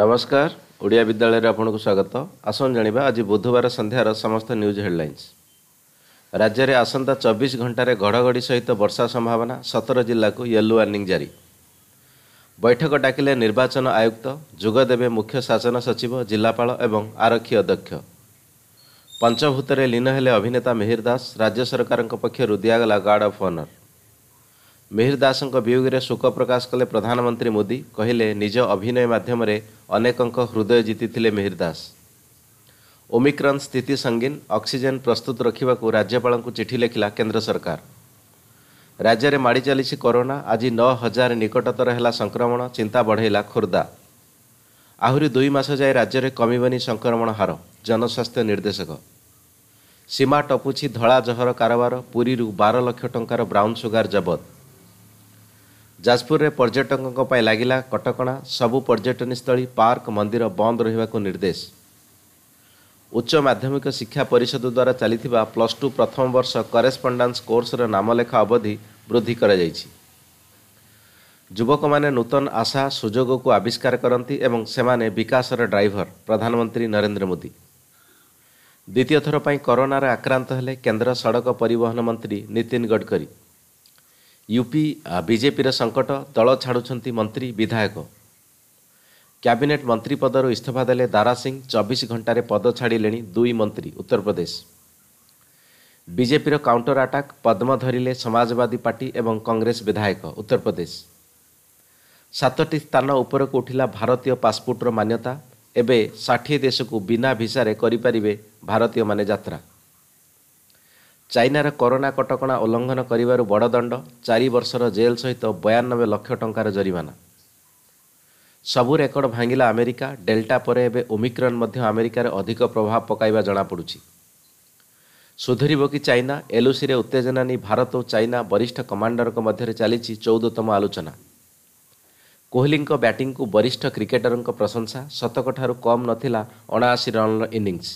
ନମସ୍କାର ଓଡ଼ିଆ ବିଦ୍ୟାଳୟରେ ଆପଣଙ୍କୁ ସ୍ୱାଗତ ଆସନ୍ତୁ ଜାଣିବା ଆଜି ବୁଧବାର ସନ୍ଧ୍ୟାର ସମସ୍ତ ନ୍ୟୁଜ୍ ହେଡ଼ଲାଇନ୍ସ ରାଜ୍ୟରେ ଆସନ୍ତା ଚବିଶ ଘଣ୍ଟାରେ ଘଡ଼ଘଡ଼ି ସହିତ ବର୍ଷା ସମ୍ଭାବନା ସତର ଜିଲ୍ଲାକୁ ୟେଲୋ ୱାର୍ଣ୍ଣିଂ ଜାରି ବୈଠକ ଡାକିଲେ ନିର୍ବାଚନ ଆୟୁକ୍ତ ଯୋଗଦେବେ ମୁଖ୍ୟ ଶାସନ ସଚିବ ଜିଲ୍ଲାପାଳ ଏବଂ ଆରକ୍ଷୀ ଅଧ୍ୟକ୍ଷ ପଞ୍ଚଭୂତରେ ଲୀନ ହେଲେ ଅଭିନେତା ମିହିର ଦାସ ରାଜ୍ୟ ସରକାରଙ୍କ ପକ୍ଷରୁ ଦିଆଗଲା ଗାର୍ଡ଼ ଅଫ୍ ଅନର୍ ମିହିର ଦାସଙ୍କ ବିୟୋଗରେ ଶୋକ ପ୍ରକାଶ କଲେ ପ୍ରଧାନମନ୍ତ୍ରୀ ମୋଦି କହିଲେ ନିଜ ଅଭିନୟ ମାଧ୍ୟମରେ ଅନେକଙ୍କ ହୃଦୟ ଜିତିଥିଲେ ମିହିର ଦାସ ଓମିକ୍ରନ୍ ସ୍ଥିତି ସଙ୍ଗୀନ ଅକ୍ସିଜେନ୍ ପ୍ରସ୍ତୁତ ରଖିବାକୁ ରାଜ୍ୟପାଳଙ୍କୁ ଚିଠି ଲେଖିଲା କେନ୍ଦ୍ର ସରକାର ରାଜ୍ୟରେ ମାଡ଼ି ଚାଲିଛି କରୋନା ଆଜି ନଅ ହଜାର ନିକଟତର ହେଲା ସଂକ୍ରମଣ ଚିନ୍ତା ବଢ଼େଇଲା ଖୋର୍ଦ୍ଧା ଆହୁରି ଦୁଇ ମାସ ଯାଏ ରାଜ୍ୟରେ କମିବନି ସଂକ୍ରମଣ ହାର ଜନସ୍ୱାସ୍ଥ୍ୟ ନିର୍ଦ୍ଦେଶକ ସୀମା ଟପୁଛି ଧଳା ଜହର କାରବାର ପୁରୀରୁ ବାର ଲକ୍ଷ ଟଙ୍କାର ବ୍ରାଉନ୍ ସୁଗାର ଜବତ ଯାଜପୁରରେ ପର୍ଯ୍ୟଟକଙ୍କ ପାଇଁ ଲାଗିଲା କଟକଣା ସବୁ ପର୍ଯ୍ୟଟନୀସ୍ଥଳୀ ପାର୍କ ମନ୍ଦିର ବନ୍ଦ ରହିବାକୁ ନିର୍ଦ୍ଦେଶ ଉଚ୍ଚ ମାଧ୍ୟମିକ ଶିକ୍ଷା ପରିଷଦ ଦ୍ୱାରା ଚାଲିଥିବା ପ୍ଲସ୍ ଟୁ ପ୍ରଥମ ବର୍ଷ କରେସ୍ପଣ୍ଡାନ୍ସ କୋର୍ସର ନାମଲେଖା ଅବଧି ବୃଦ୍ଧି କରାଯାଇଛି ଯୁବକମାନେ ନୂତନ ଆଶା ସୁଯୋଗକୁ ଆବିଷ୍କାର କରନ୍ତି ଏବଂ ସେମାନେ ବିକାଶର ଡ୍ରାଇଭର ପ୍ରଧାନମନ୍ତ୍ରୀ ନରେନ୍ଦ୍ର ମୋଦି ଦ୍ୱିତୀୟ ଥର ପାଇଁ କରୋନାରେ ଆକ୍ରାନ୍ତ ହେଲେ କେନ୍ଦ୍ର ସଡ଼କ ପରିବହନ ମନ୍ତ୍ରୀ ନୀତିନ ଗଡ଼କରୀ ୟୁପି ବିଜେପିର ସଙ୍କଟ ଦଳ ଛାଡ଼ୁଛନ୍ତି ମନ୍ତ୍ରୀ ବିଧାୟକ କ୍ୟାବିନେଟ୍ ମନ୍ତ୍ରୀ ପଦରୁ ଇସ୍ତଫା ଦେଲେ ଦାରା ସିଂ ଚବିଶ ଘଣ୍ଟାରେ ପଦ ଛାଡ଼ିଲେଣି ଦୁଇ ମନ୍ତ୍ରୀ ଉତ୍ତରପ୍ରଦେଶ ବିଜେପିର କାଉଣ୍ଟର ଆଟାକ୍ ପଦ୍ମ ଧରିଲେ ସମାଜବାଦୀ ପାର୍ଟି ଏବଂ କଂଗ୍ରେସ ବିଧାୟକ ଉତ୍ତରପ୍ରଦେଶ ସାତଟି ସ୍ଥାନ ଉପରକୁ ଉଠିଲା ଭାରତୀୟ ପାସ୍ପୋର୍ଟର ମାନ୍ୟତା ଏବେ ଷାଠିଏ ଦେଶକୁ ବିନା ଭିସାରେ କରିପାରିବେ ଭାରତୀୟମାନେ ଯାତ୍ରା ଚାଇନାର କରୋନା କଟକଣା ଉଲ୍ଲଙ୍ଘନ କରିବାରୁ ବଡ଼ଦଣ୍ଡ ଚାରି ବର୍ଷର ଜେଲ୍ ସହିତ ବୟାନବେ ଲକ୍ଷ ଟଙ୍କାର ଜରିମାନା ସବୁ ରେକର୍ଡ ଭାଙ୍ଗିଲା ଆମେରିକା ଡେଲ୍ଟା ପରେ ଏବେ ଓମିକ୍ରନ୍ ମଧ୍ୟ ଆମେରିକାରେ ଅଧିକ ପ୍ରଭାବ ପକାଇବା ଜଣାପଡ଼ୁଛି ସୁଧୁରିବ କି ଚାଇନା ଏଲ୍ଓସିରେ ଉତ୍ତେଜନା ନେଇ ଭାରତ ଓ ଚାଇନା ବରିଷ୍ଠ କମାଣ୍ଡରଙ୍କ ମଧ୍ୟରେ ଚାଲିଛି ଚଉଦତମ ଆଲୋଚନା କୋହଲିଙ୍କ ବ୍ୟାଟିଂକୁ ବରିଷ୍ଠ କ୍ରିକେଟରଙ୍କ ପ୍ରଶଂସା ଶତକଠାରୁ କମ୍ ନଥିଲା ଅଣାଅଶୀ ରନ୍ର ଇନିଂସ୍